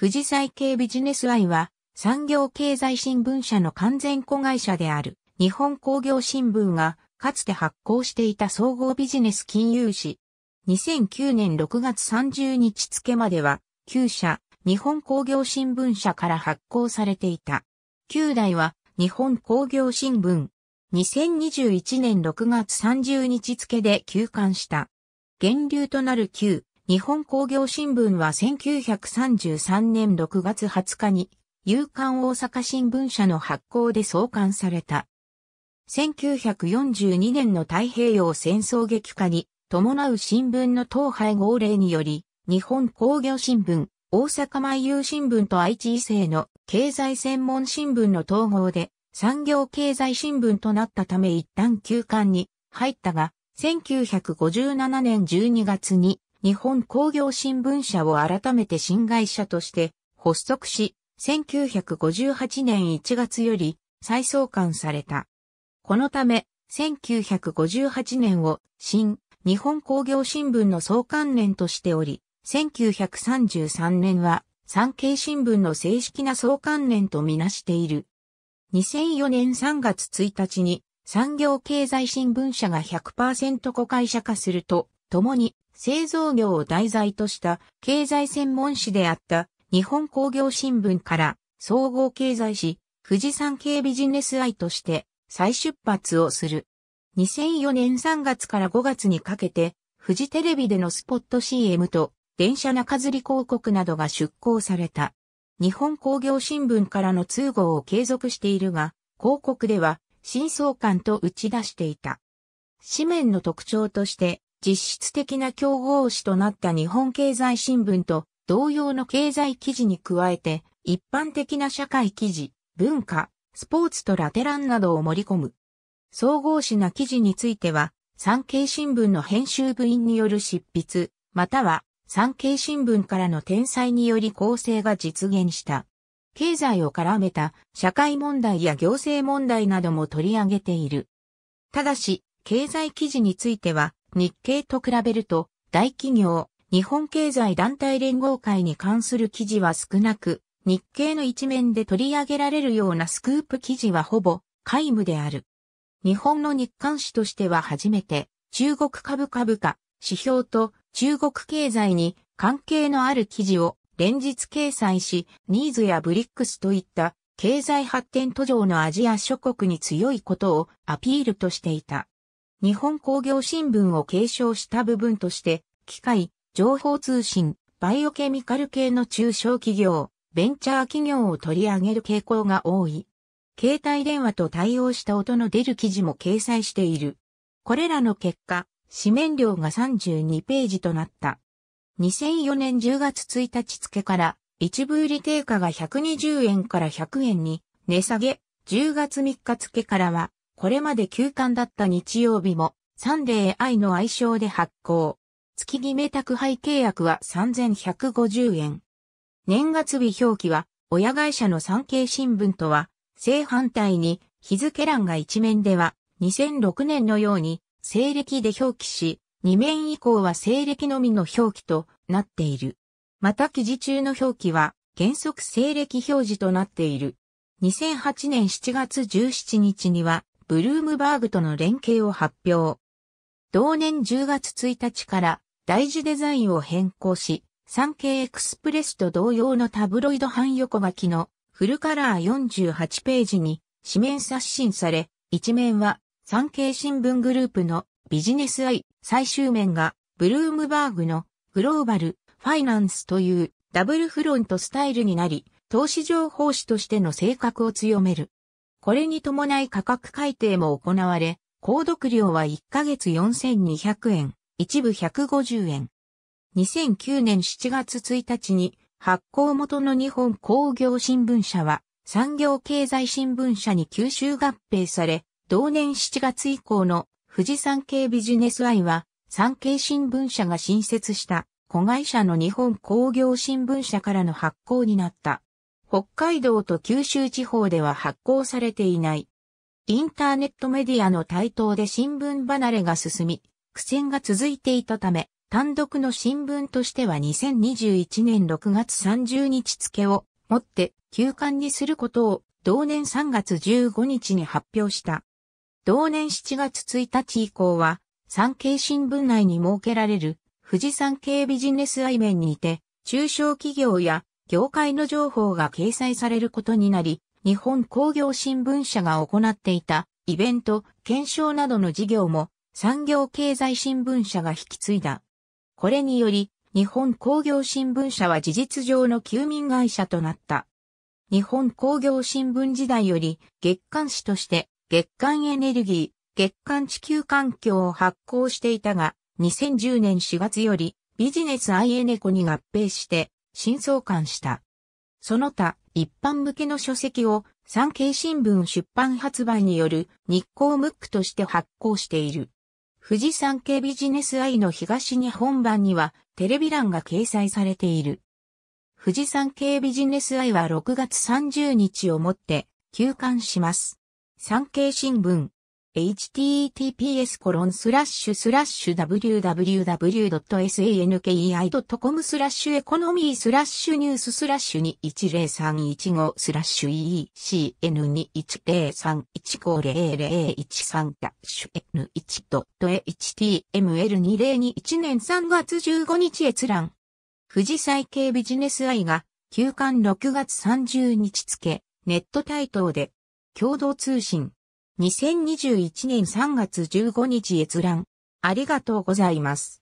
富士財系ビジネスイは、産業経済新聞社の完全子会社である、日本工業新聞が、かつて発行していた総合ビジネス金融誌。2009年6月30日付までは、9社、日本工業新聞社から発行されていた。9代は、日本工業新聞。2021年6月30日付で休刊した。源流となる旧日本工業新聞は1933年6月20日に、夕刊大阪新聞社の発行で創刊された。1942年の太平洋戦争激化に伴う新聞の統廃合令により、日本工業新聞、大阪万有新聞と愛知異性の経済専門新聞の統合で産業経済新聞となったため一旦休刊に入ったが、1957年12月に日本工業新聞社を改めて新会社として発足し、1958年1月より再創刊された。このため、1958年を新日本工業新聞の創刊年としており、1933年は産経新聞の正式な創刊年とみなしている。2004年3月1日に産業経済新聞社が100%子会社化すると、共に製造業を題材とした経済専門誌であった日本工業新聞から総合経済誌富士山系ビジネスアイとして再出発をする。2004年3月から5月にかけて富士テレビでのスポット CM と電車中吊り広告などが出稿された。日本工業新聞からの通号を継続しているが、広告では、真相感と打ち出していた。紙面の特徴として、実質的な競合紙となった日本経済新聞と同様の経済記事に加えて、一般的な社会記事、文化、スポーツとラテランなどを盛り込む。総合紙な記事については、産経新聞の編集部員による執筆、または産経新聞からの転載により構成が実現した。経済を絡めた社会問題や行政問題なども取り上げている。ただし、経済記事については、日経と比べると、大企業、日本経済団体連合会に関する記事は少なく、日経の一面で取り上げられるようなスクープ記事はほぼ皆無である。日本の日刊紙としては初めて、中国株株価、指標と中国経済に関係のある記事を連日掲載し、ニーズやブリックスといった経済発展途上のアジア諸国に強いことをアピールとしていた。日本工業新聞を継承した部分として、機械、情報通信、バイオケミカル系の中小企業、ベンチャー企業を取り上げる傾向が多い。携帯電話と対応した音の出る記事も掲載している。これらの結果、紙面量が32ページとなった。2004年10月1日付から一部売り定価が120円から100円に値下げ、10月3日付からはこれまで休館だった日曜日も、サンデー愛の愛称で発行。月決め宅配契約は3150円。年月日表記は、親会社の産経新聞とは、正反対に、日付欄が一面では、2006年のように、西暦で表記し、2面以降は西暦のみの表記となっている。また記事中の表記は、原則西暦表示となっている。2008年7月17日には、ブルームバーグとの連携を発表。同年10月1日から大事デザインを変更し、産経エクスプレスと同様のタブロイド版横書きのフルカラー48ページに紙面刷新され、一面は産経新聞グループのビジネスアイ最終面がブルームバーグのグローバルファイナンスというダブルフロントスタイルになり、投資情報誌としての性格を強める。これに伴い価格改定も行われ、購読料は1ヶ月4200円、一部150円。2009年7月1日に発行元の日本工業新聞社は産業経済新聞社に吸収合併され、同年7月以降の富士山系ビジネス愛は産経新聞社が新設した子会社の日本工業新聞社からの発行になった。北海道と九州地方では発行されていない。インターネットメディアの台頭で新聞離れが進み、苦戦が続いていたため、単独の新聞としては2021年6月30日付をもって休刊にすることを同年3月15日に発表した。同年7月1日以降は、産経新聞内に設けられる富士山系ビジネスアイ面にて、中小企業や業界の情報が掲載されることになり、日本工業新聞社が行っていたイベント、検証などの事業も産業経済新聞社が引き継いだ。これにより、日本工業新聞社は事実上の休眠会社となった。日本工業新聞時代より月刊誌として月刊エネルギー、月刊地球環境を発行していたが、2010年4月よりビジネス i e c o に合併して新創刊した。その他、一般向けの書籍を産経新聞出版発売による日光ムックとして発行している。富士山系ビジネス愛の東日本版にはテレビ欄が掲載されている。富士山系ビジネス愛は6月30日をもって休刊します。産経新聞 https コロンスラッシュスラッシュ www.sankei.com スラッシュエコノミースラッシュニューススラッシュ210315スラッシュ ECN2103150013 ダッシュ N1.html2021 年3月15日閲覧富士再系ビジネス愛が休館6月30日付ネット対等で共同通信2021年3月15日閲覧。ありがとうございます。